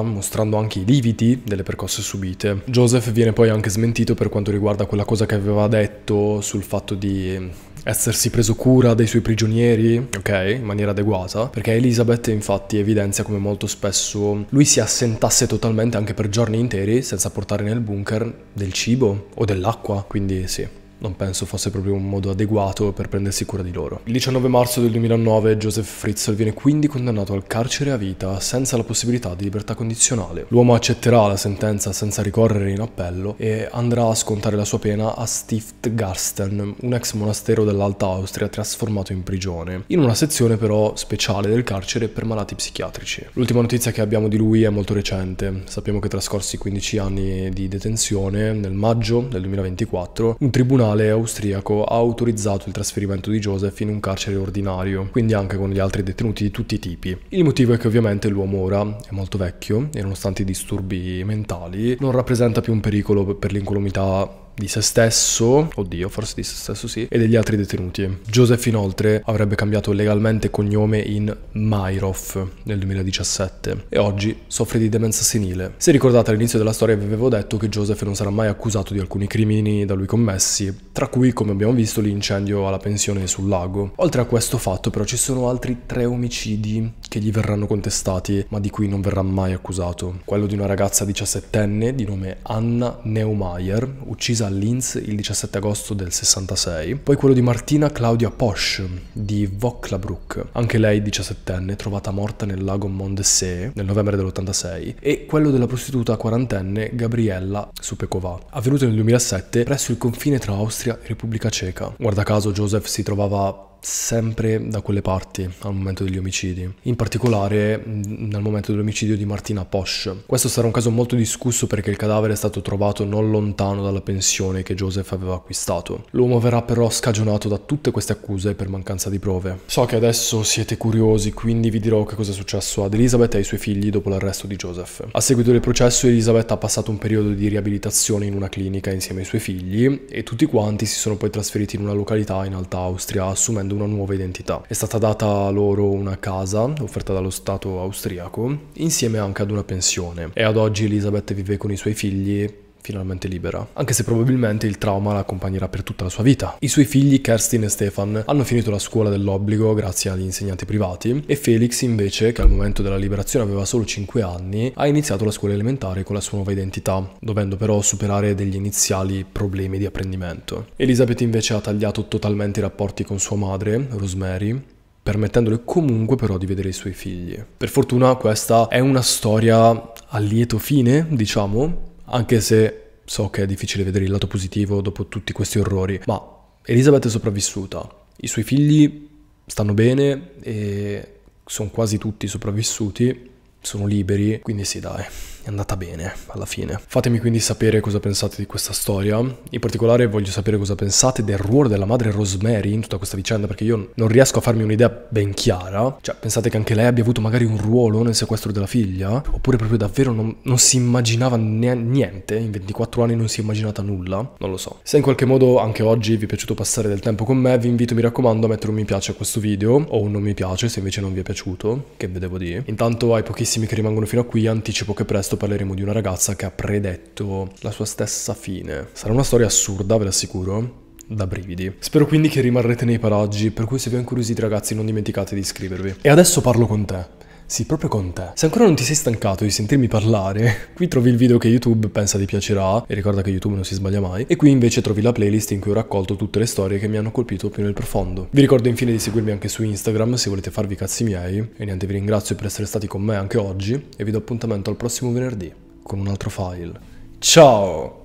mostrando anche i lividi delle percosse subite. Joseph viene poi anche smentito per quanto riguarda quella cosa che aveva detto sul fatto di essersi preso cura dei suoi prigionieri, ok, in maniera adeguata, perché Elizabeth infatti evidenzia come molto spesso lui si assentasse totalmente anche per giorni interi senza portare nel bunker del cibo o dell'acqua, quindi sì non penso fosse proprio un modo adeguato per prendersi cura di loro. Il 19 marzo del 2009 Joseph Fritzl viene quindi condannato al carcere a vita senza la possibilità di libertà condizionale. L'uomo accetterà la sentenza senza ricorrere in appello e andrà a scontare la sua pena a Stiftgarsten, un ex monastero dell'Alta Austria trasformato in prigione, in una sezione però speciale del carcere per malati psichiatrici. L'ultima notizia che abbiamo di lui è molto recente. Sappiamo che trascorsi 15 anni di detenzione, nel maggio del 2024, un tribunale tribunale austriaco ha autorizzato il trasferimento di Joseph in un carcere ordinario, quindi anche con gli altri detenuti di tutti i tipi. Il motivo è che ovviamente l'uomo ora è molto vecchio e nonostante i disturbi mentali non rappresenta più un pericolo per l'incolumità di se stesso, oddio, forse di se stesso sì, e degli altri detenuti. Joseph inoltre avrebbe cambiato legalmente cognome in Mairoff nel 2017 e oggi soffre di demenza senile. Se ricordate all'inizio della storia vi avevo detto che Joseph non sarà mai accusato di alcuni crimini da lui commessi, tra cui come abbiamo visto l'incendio alla pensione sul lago. Oltre a questo fatto però ci sono altri tre omicidi che gli verranno contestati ma di cui non verrà mai accusato. Quello di una ragazza 17enne di nome Anna Neumayer, uccisa a Linz il 17 agosto del 66, poi quello di Martina Claudia Posch di Vocklabruck, anche lei 17enne, trovata morta nel lago Mondessee nel novembre dell'86, e quello della prostituta quarantenne Gabriella Supekova, avvenuto nel 2007 presso il confine tra Austria e Repubblica Ceca. Guarda caso Joseph si trovava sempre da quelle parti al momento degli omicidi, in particolare mm, nel momento dell'omicidio di Martina Posch. Questo sarà un caso molto discusso perché il cadavere è stato trovato non lontano dalla pensione che Joseph aveva acquistato. L'uomo verrà però scagionato da tutte queste accuse per mancanza di prove. So che adesso siete curiosi, quindi vi dirò che cosa è successo ad Elizabeth e ai suoi figli dopo l'arresto di Joseph. A seguito del processo Elizabeth ha passato un periodo di riabilitazione in una clinica insieme ai suoi figli e tutti quanti si sono poi trasferiti in una località in Alta Austria assumendo acquistando una nuova identità. È stata data loro una casa, offerta dallo Stato austriaco, insieme anche ad una pensione. E ad oggi Elisabeth vive con i suoi figli finalmente libera, anche se probabilmente il trauma la accompagnerà per tutta la sua vita. I suoi figli Kerstin e Stefan hanno finito la scuola dell'obbligo grazie agli insegnanti privati e Felix invece, che al momento della liberazione aveva solo 5 anni, ha iniziato la scuola elementare con la sua nuova identità, dovendo però superare degli iniziali problemi di apprendimento. Elizabeth invece ha tagliato totalmente i rapporti con sua madre, Rosemary, permettendole comunque però di vedere i suoi figli. Per fortuna questa è una storia a lieto fine, diciamo, anche se so che è difficile vedere il lato positivo dopo tutti questi orrori, ma Elisabeth è sopravvissuta, i suoi figli stanno bene e sono quasi tutti sopravvissuti, sono liberi, quindi sì dai è andata bene alla fine. Fatemi quindi sapere cosa pensate di questa storia, in particolare voglio sapere cosa pensate del ruolo della madre Rosemary in tutta questa vicenda perché io non riesco a farmi un'idea ben chiara, cioè pensate che anche lei abbia avuto magari un ruolo nel sequestro della figlia, oppure proprio davvero non, non si immaginava ne- niente, in 24 anni non si è immaginata nulla, non lo so. Se in qualche modo anche oggi vi è piaciuto passare del tempo con me, vi invito mi raccomando a mettere un mi piace a questo video o un non mi piace se invece non vi è piaciuto, che ve devo dire. Intanto ai pochissimi che rimangono fino a qui anticipo che presto testo parleremo di una ragazza che ha predetto la sua stessa fine. Sarà una storia assurda, ve l'assicuro, da brividi. Spero quindi che rimarrete nei paraggi, per cui se vi è incuriositi ragazzi non dimenticate di iscrivervi. E adesso parlo con te. Sì, proprio con te. Se ancora non ti sei stancato di sentirmi parlare, qui trovi il video che YouTube pensa ti piacerà, e ricorda che YouTube non si sbaglia mai, e qui invece trovi la playlist in cui ho raccolto tutte le storie che mi hanno colpito più nel profondo. Vi ricordo infine di seguirmi anche su Instagram se volete farvi cazzi miei, e niente, vi ringrazio per essere stati con me anche oggi, e vi do appuntamento al prossimo venerdì con un altro file. Ciao!